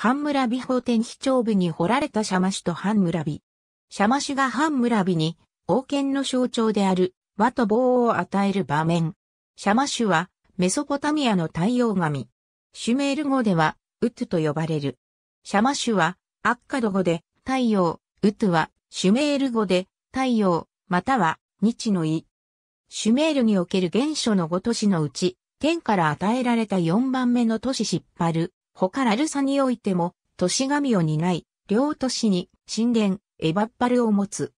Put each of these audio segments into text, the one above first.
半村美法天非長部に掘られたシャマシュと半村美。シャマシュが半村美に、王権の象徴である、和と棒を与える場面。シャマシュは、メソポタミアの太陽神。シュメール語では、ウトゥと呼ばれる。シャマシュは、アッカド語で、太陽、ウトゥは、シュメール語で、太陽、または、日の意。シュメールにおける原初の5都市のうち、天から与えられた4番目の都市シッパル、他ラルサにおいても、都市神を担い、両都市に神殿、エバッバルを持つ。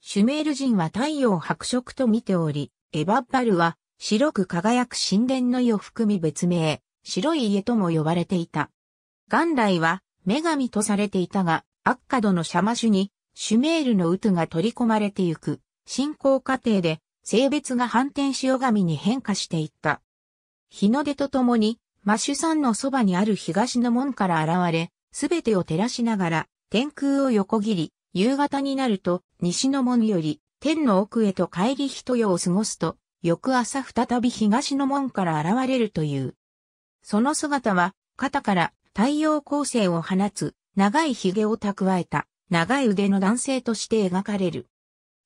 シュメール人は太陽白色と見ており、エバッバルは白く輝く神殿の意を含み別名、白い家とも呼ばれていた。元来は女神とされていたが、アッカドのシャマシュにシュメールのウトが取り込まれてゆく、信仰過程で性別が反転し女神に変化していった。日の出とともにマッシュ山のそばにある東の門から現れ、すべてを照らしながら、天空を横切り、夕方になると、西の門より、天の奥へと帰り人夜を過ごすと、翌朝再び東の門から現れるという。その姿は、肩から太陽光線を放つ、長い髭を蓄えた、長い腕の男性として描かれる。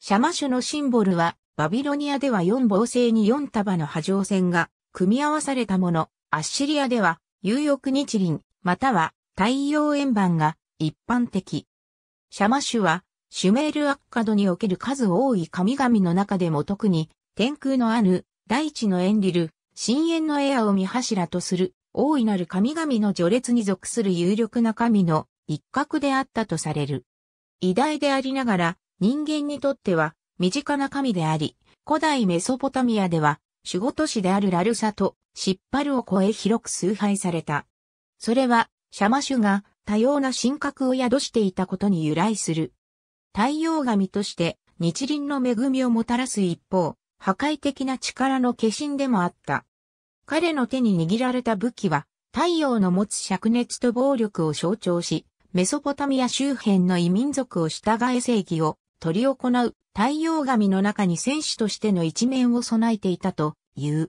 シャマシュのシンボルは、バビロニアでは四房星に四束の波状線が組み合わされたもの、アッシリアでは、有翼日輪、または太陽円盤が一般的。シャマシュは、シュメールアッカドにおける数多い神々の中でも特に、天空のアヌ、大地のエンリル、深淵のエアを見柱とする、大いなる神々の序列に属する有力な神の一角であったとされる。偉大でありながら、人間にとっては、身近な神であり、古代メソポタミアでは、守護都市であるラルサと、シッパルを超え広く崇拝された。それは、シャマシュが多様な神格を宿していたことに由来する。太陽神として日輪の恵みをもたらす一方、破壊的な力の化身でもあった。彼の手に握られた武器は、太陽の持つ灼熱と暴力を象徴し、メソポタミア周辺の異民族を従え正義を取り行う太陽神の中に戦士としての一面を備えていたという。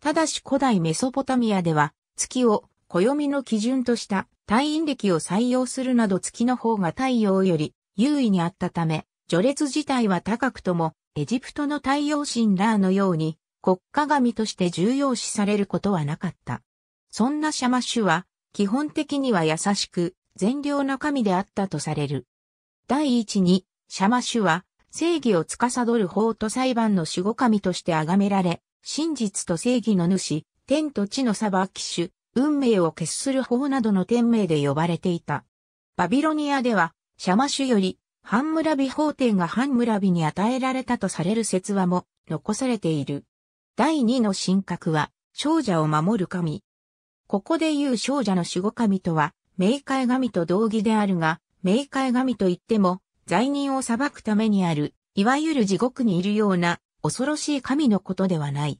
ただし古代メソポタミアでは、月を暦の基準とした太陰暦を採用するなど月の方が太陽より優位にあったため、序列自体は高くとも、エジプトの太陽神ラーのように国家神として重要視されることはなかった。そんなシャマシュは、基本的には優しく、善良な神であったとされる。第一に、シャマシュは、正義を司る法と裁判の守護神として崇められ、真実と正義の主、天と地の裁き主、運命を決する法などの天命で呼ばれていた。バビロニアでは、シャマシュより、ハンムラビ法典がハンムラビに与えられたとされる説話も残されている。第二の神格は、少女を守る神。ここで言う少女の守護神とは、冥界神と同義であるが、冥界神といっても、罪人を裁くためにある、いわゆる地獄にいるような恐ろしい神のことではない。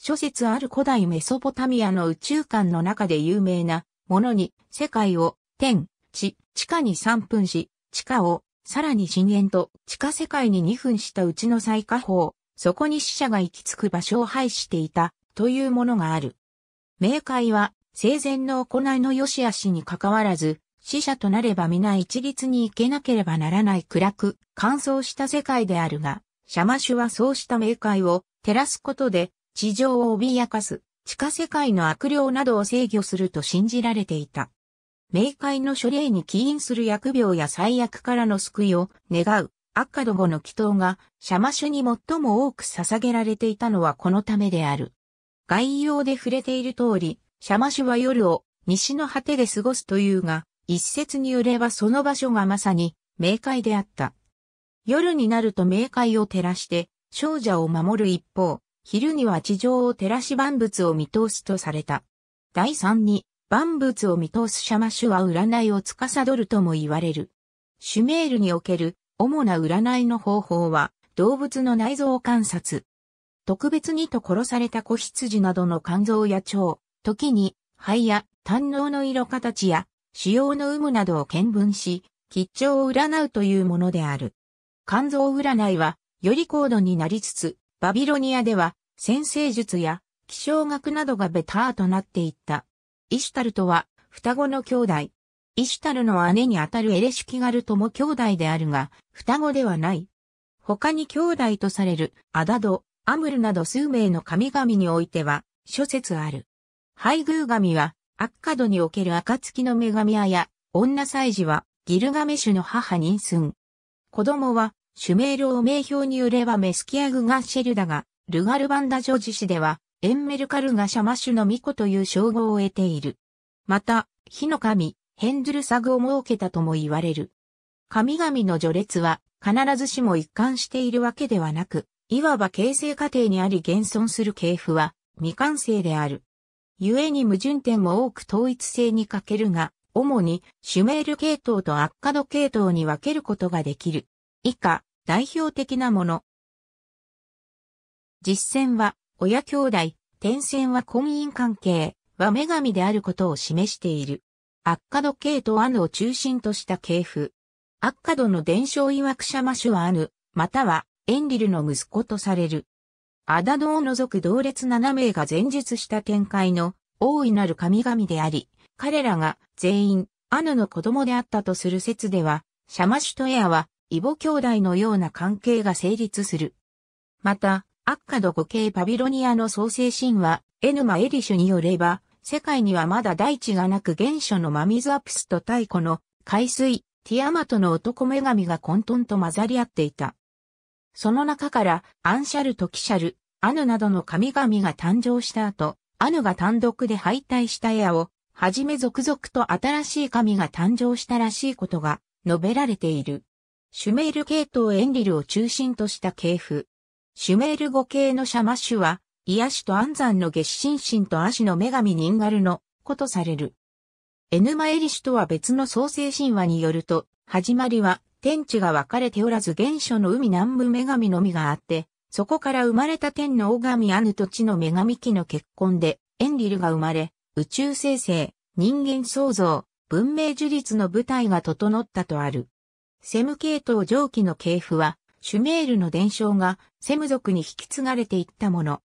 諸説ある古代メソポタミアの宇宙観の中で有名なものに世界を天、地、地下に3分し、地下をさらに深淵と地下世界に2分したうちの最下方、そこに死者が行き着く場所を配していたというものがある。冥界は生前の行いの良し悪しに関わらず、死者となれば皆一律に行けなければならない暗く、乾燥した世界であるが、シャマシュはそうした冥界を照らすことで地上を脅かす地下世界の悪霊などを制御すると信じられていた。冥界の諸霊に起因する疫病や災悪からの救いを願う悪化どもの祈祷がシャマシュに最も多く捧げられていたのはこのためである。概要で触れている通り、シャマシュは夜を西の果てで過ごすというが、一説によればその場所がまさに冥界であった。夜になると冥界を照らして少女を守る一方、昼には地上を照らし万物を見通すとされた。第3に、万物を見通すシャマシュは占いを司るとも言われる。シュメールにおける主な占いの方法は動物の内臓観察。特別にと殺された子羊などの肝臓や腸、時に肺や胆脳の色形や腫瘍の有無などを見分し、吉兆を占うというものである。肝臓占いは、より高度になりつつ、バビロニアでは、先生術や、気象学などがベターとなっていった。イシュタルとは、双子の兄弟。イシュタルの姉にあたるエレシュキガルとも兄弟であるが、双子ではない。他に兄弟とされる、アダド、アムルなど数名の神々においては、諸説ある。ハイグー神は、アッカドにおける暁の女神アや、女祭児は、ギルガメシュの母妊娠。子供は、シュメールを名表によればメスキアグガシェルだが、ルガルバンダジョジ氏では、エンメルカルガシャマシュの巫女という称号を得ている。また、火の神、ヘンドゥルサグを設けたとも言われる。神々の序列は、必ずしも一貫しているわけではなく、いわば形成過程にあり現存する系譜は未完成である。故に矛盾点も多く統一性に欠けるが、主にシュメール系統とアッカド系統に分けることができる。以下、代表的なもの。実践は、親兄弟、転戦は婚姻関係、は女神であることを示している。アッカド系統アヌを中心とした系譜。アッカドの伝承曰くシャマシュはアヌ、またはエンリルの息子とされる。アダドを除く同列7名が前述した展開の大いなる神々であり、彼らが全員、アヌの子供であったとする説では、シャマシュとエアは、イボ兄弟のような関係が成立する。また、アッカド語系パビロニアの創世神話、エヌマ・エリシュによれば、世界にはまだ大地がなく原初のマミズアプスと太古の海水、ティアマトの男女神が混沌と混ざり合っていた。その中から、アンシャルとキシャル、アヌなどの神々が誕生した後、アヌが単独で敗退したエアをはじめ続々と新しい神が誕生したらしいことが述べられている。シュメール系統エンリルを中心とした系譜。シュメール語系のシャマシュは、癒しと安山の月神神と足の女神ニンガルのことされる。エヌマエリシュとは別の創世神話によると、始まりは天地が分かれておらず原初の海南部女神のみがあって、そこから生まれた天の大神アヌと地の女神期の結婚で、エンリルが生まれ、宇宙生成、人間創造、文明樹立の舞台が整ったとある。セム系統上記の系譜は、シュメールの伝承がセム族に引き継がれていったもの。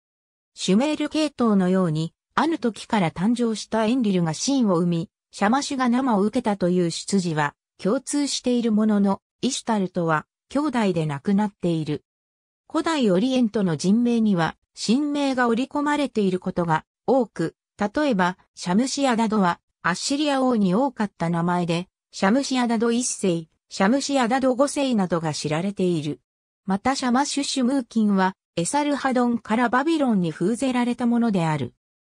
シュメール系統のように、ある時から誕生したエンリルがシンを生み、シャマシュが生を受けたという出自は共通しているものの、イシュタルとは兄弟で亡くなっている。古代オリエントの人名には、神名が織り込まれていることが多く、例えば、シャムシアダドは、アッシリア王に多かった名前で、シャムシアダド一世、シャムシアダド五世などが知られている。またシャマシュシュムーキンは、エサルハドンからバビロンに封ぜられたものである。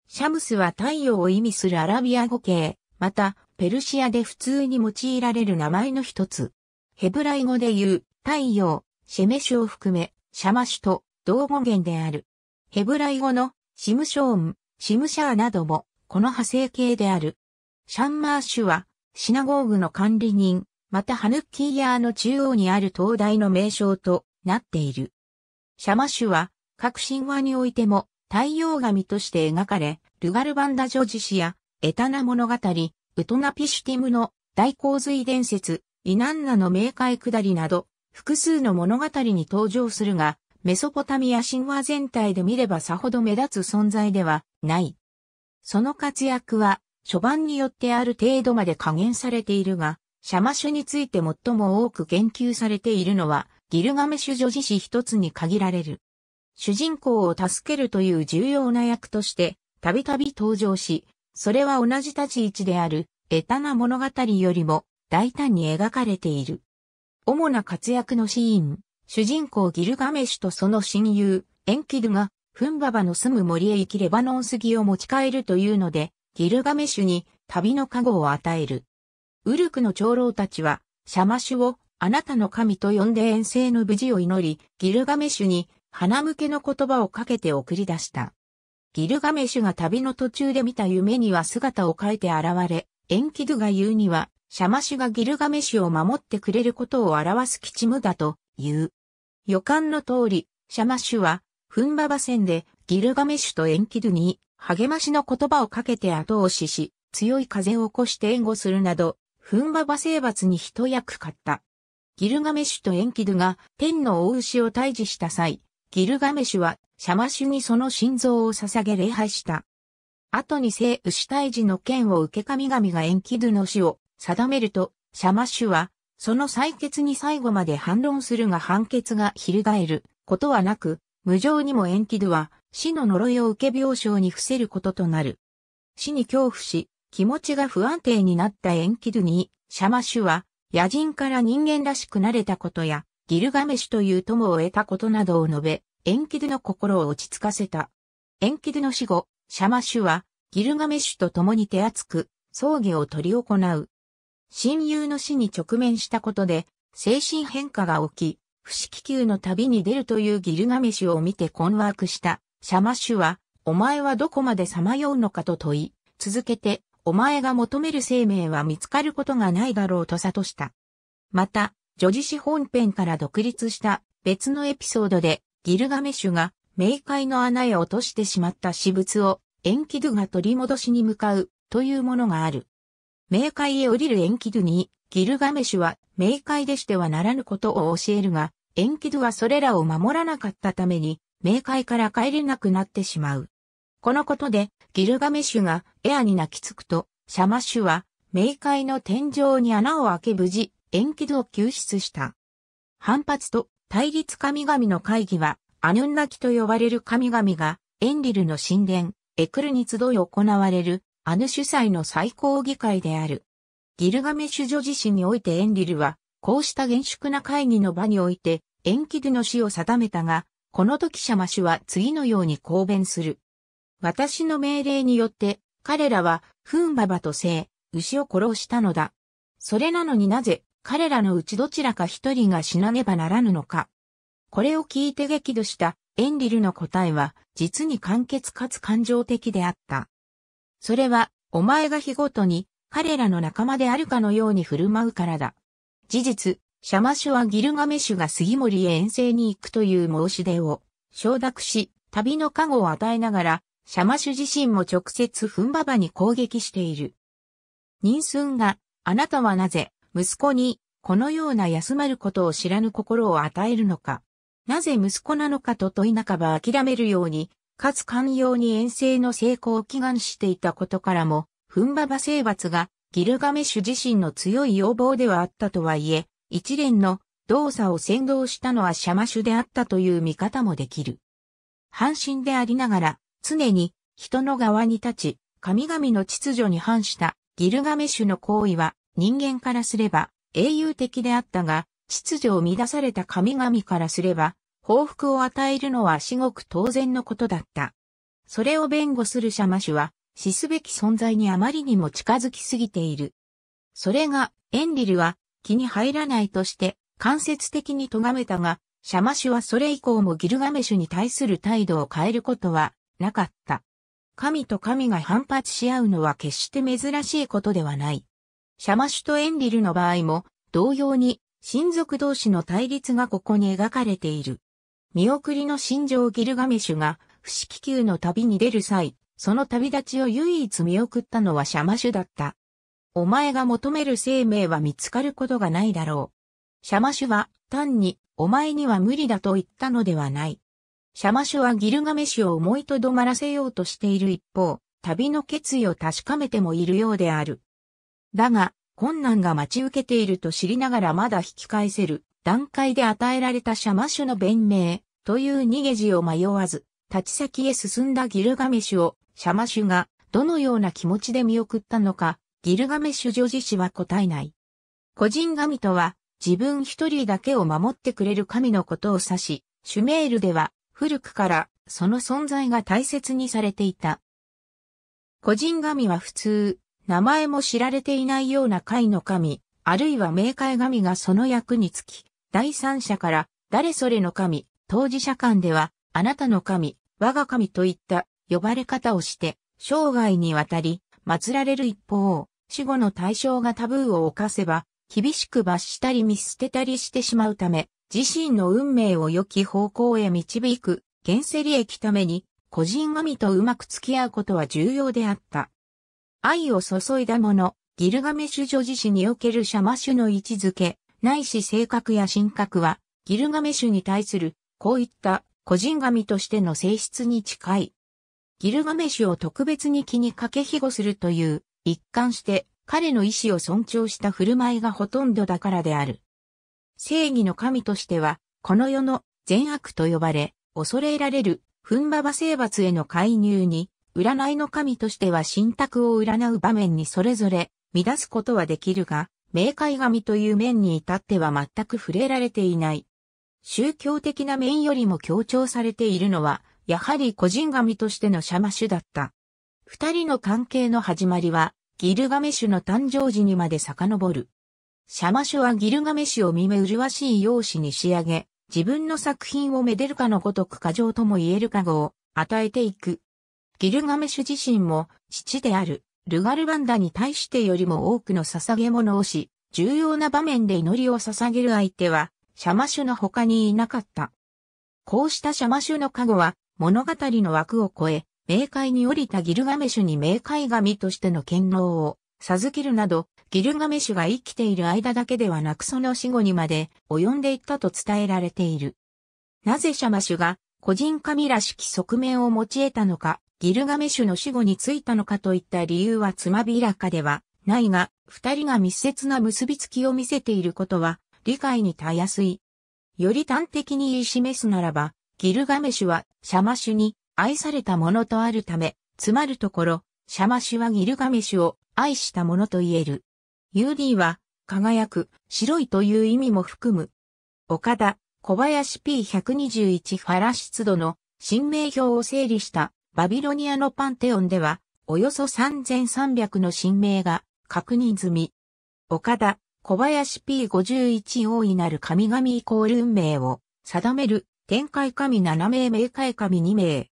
シャムスは太陽を意味するアラビア語系、また、ペルシアで普通に用いられる名前の一つ。ヘブライ語で言う、太陽、シェメシュを含め、シャマシュと同語源である。ヘブライ語の、シムショーン、シムシャーなども、この派生系である。シャンマーシュは、シナゴーグの管理人、またハヌッキーヤーの中央にある灯台の名称となっている。シャマシュは、各神話においても、太陽神として描かれ、ルガルバンダジョジシや、エタナ物語、ウトナピシュティムの大洪水伝説、イナンナの冥界下りなど、複数の物語に登場するが、メソポタミア神話全体で見ればさほど目立つ存在ではない。その活躍は、諸版によってある程度まで加減されているが、シャマシュについて最も多く言及されているのは、ギルガメシュ女子史一つに限られる。主人公を助けるという重要な役として、たびたび登場し、それは同じ立ち位置である、エタな物語よりも、大胆に描かれている。主な活躍のシーン。主人公ギルガメシュとその親友、エンキドゥが、フンババの住む森へ行きレバノン杉を持ち帰るというので、ギルガメシュに旅の加護を与える。ウルクの長老たちは、シャマシュをあなたの神と呼んで遠征の無事を祈り、ギルガメシュに花向けの言葉をかけて送り出した。ギルガメシュが旅の途中で見た夢には姿を変えて現れ、エンキドゥが言うには、シャマシュがギルガメシュを守ってくれることを表す吉地ムだと言う。予感の通り、シャマシュは、フンババ戦でギルガメシュとエンキドゥに励ましの言葉をかけて後押しし、強い風を起こして援護するなど、フンババ征伐に一役買った。ギルガメシュとエンキドゥが天の大牛を退治した際、ギルガメシュはシャマシュにその心臓を捧げ礼拝した。後に聖牛退治の剣を受け神々がエンキドゥの死を定めると、シャマシュはその採決に最後まで反論するが判決が翻ることはなく、無情にもエンキドゥは死の呪いを受け病床に伏せることとなる。死に恐怖し、気持ちが不安定になったエンキドゥに、シャマシュは野人から人間らしくなれたことや、ギルガメシュという友を得たことなどを述べ、エンキドゥの心を落ち着かせた。エンキドゥの死後、シャマシュはギルガメシュと共に手厚く、葬儀を取り行う。親友の死に直面したことで、精神変化が起き、不死気球の旅に出るというギルガメシュを見て困惑した、シャマシュは、お前はどこまでさまようのかと問い、続けて、お前が求める生命は見つかることがないだろうと悟した。また、女児シ本編から独立した別のエピソードで、ギルガメシュが冥界の穴へ落としてしまった私物を、エンキドゥが取り戻しに向かうというものがある。冥界へ降りるエンキドゥに、ギルガメシュは冥界でしてはならぬことを教えるが、エンキドゥはそれらを守らなかったために、冥界から帰れなくなってしまう。このことで、ギルガメシュがエアに泣きつくと、シャマシュは、冥界の天井に穴を開け無事、エンキドを救出した。反発と対立神々の会議は、アヌンナキと呼ばれる神々が、エンリルの神殿、エクルに集い行われるアヌ主催の最高議会である。ギルガメシュ女自身においてエンリルは、こうした厳粛な会議の場において、エンキドゥの死を定めたが、この時シャマシュは次のように公弁する。私の命令によって、彼らは、フンババと聖、牛を殺したのだ。それなのになぜ、彼らのうちどちらか一人が死なねばならぬのか。これを聞いて激怒したエンリルの答えは、実に簡潔かつ感情的であった。それは、お前が日ごとに、彼らの仲間であるかのように振る舞うからだ。事実、シャマシュはギルガメシュが杉森へ遠征に行くという申し出を承諾し、旅の加護を与えながら、シャマシュ自身も直接フンババに攻撃している。ニンスンが、あなたはなぜ、息子に、このような休まることを知らぬ心を与えるのか。なぜ息子なのかと問い半ば諦めるように、かつ寛容に遠征の成功を祈願していたことからも、フンババ征伐がギルガメシュ自身の強い要望ではあったとはいえ、一連の動作を先導したのはシャマシュであったという見方もできる。半身でありながら、常に人の側に立ち、神々の秩序に反したギルガメシュの行為は人間からすれば英雄的であったが、秩序を乱された神々からすれば報復を与えるのは至極当然のことだった。それを弁護するシャマシュは、死すべき存在にあまりにも近づきすぎている。それが、エンリルは気に入らないとして、間接的に咎めたが、シャマシュはそれ以降もギルガメシュに対する態度を変えることはなかった。神と神が反発し合うのは決して珍しいことではない。シャマシュとエンリルの場合も同様に親族同士の対立がここに描かれている。見送りの心情ギルガメシュが、不死気球の旅に出る際、その旅立ちを唯一見送ったのはシャマシュだった。お前が求める生命は見つかることがないだろう。シャマシュは、単に、お前には無理だと言ったのではない。シャマシュはギルガメシュを思いとどまらせようとしている一方、旅の決意を確かめてもいるようである。だが、困難が待ち受けていると知りながらまだ引き返せる、段階で与えられたシャマシュの弁明という逃げ字を迷わず、立ち先へ進んだギルガメシュを、シャマシュがどのような気持ちで見送ったのか、ギルガメシュ女子氏は答えない。個人神とは、自分一人だけを守ってくれる神のことを指し、シュメールでは、古くからその存在が大切にされていた。個人神は普通、名前も知られていないような会の神、あるいは冥界神がその役につき、第三者から、誰それの神、当事者間では、あなたの神、我が神といった呼ばれ方をして、生涯にわたり、祀られる一方、死後の対象がタブーを犯せば、厳しく罰したり見捨てたりしてしまうため、自身の運命を良き方向へ導く、現世利益ために、個人神とうまく付き合うことは重要であった。愛を注いだ者、ギルガメシュ女子史におけるシャマシュの位置づけ、ないし性格や神格は、ギルガメシュに対する、こういった個人神としての性質に近い。ギルガメシュを特別に気にかけ庇護するという、一貫して彼の意志を尊重した振る舞いがほとんどだからである。正義の神としては、この世の善悪と呼ばれ、恐れられる、ふんばば性伐への介入に、占いの神としては信託を占う場面にそれぞれ、乱すことはできるが、冥界神という面に至っては全く触れられていない。宗教的な面よりも強調されているのは、やはり個人神としてのシャマシュだった。二人の関係の始まりは、ギルガメシュの誕生時にまで遡る。シャマシュはギルガメシュを見目麗しい容姿に仕上げ、自分の作品をめでるかのごとく過剰とも言えるか語を与えていく。ギルガメシュ自身も父であるルガルバンダに対してよりも多くの捧げ物をし、重要な場面で祈りを捧げる相手は、シャマシュの他にいなかった。こうしたシャマシュの加護は、物語の枠を超え、冥界に降りたギルガメシュに冥界神としての権能を授けるなど、ギルガメシュが生きている間だけではなくその死後にまで及んでいったと伝えられている。なぜシャマシュが個人神らしき側面を持ち得たのか、ギルガメシュの死後についたのかといった理由はつまびらかではないが、二人が密接な結びつきを見せていることは理解にたやすい。より端的に言い示すならば、ギルガメシュはシャマシュに愛されたものとあるため、つまるところ、シャマシュはギルガメシュを愛したものと言える。ユーは輝く、白いという意味も含む。岡田、小林 P121 ファラ湿度の新名表を整理したバビロニアのパンテオンでは、およそ3300の新名が確認済み。岡田、小林 P51 大いなる神々イコール運命を定める天界神7名冥界神2名。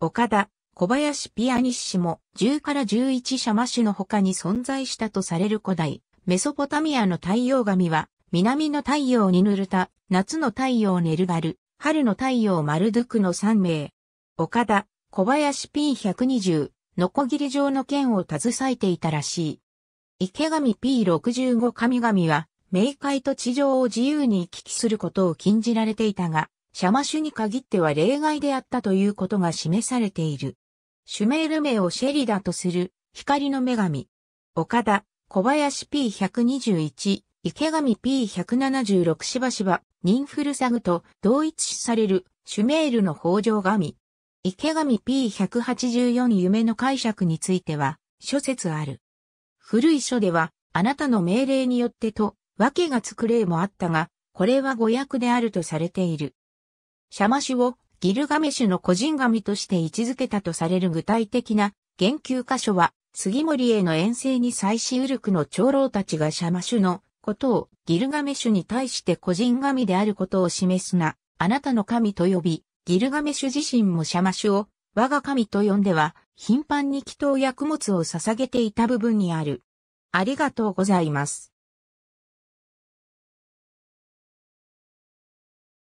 岡田、小林ピアニッシも10から11シャマシュの他に存在したとされる古代、メソポタミアの太陽神は南の太陽にぬるた、夏の太陽ネルバル、春の太陽マルドゥクの3名。岡田、小林 P120、ノコギリ状の剣を携えていたらしい。池上 P65 神々は、冥界と地上を自由に行き来することを禁じられていたが、シャマシュに限っては例外であったということが示されている。シュメール名をシェリダとする、光の女神。岡田、小林 P121、池上 P176 しばしば、ニンフルサグと同一視されるシュメールの法条神。池上 P184 夢の解釈については、諸説ある。古い書では、あなたの命令によってと、訳がつく例もあったが、これは誤訳であるとされている。シャマシュをギルガメシュの個人神として位置づけたとされる具体的な言及箇所は、杉森への遠征に際しウルクの長老たちがシャマシュのことをギルガメシュに対して個人神であることを示すな、あなたの神と呼び、ギルガメシュ自身もシャマシュを我が神と呼んでは、頻繁に祈祷や供物を捧げていた部分にある。ありがとうございます。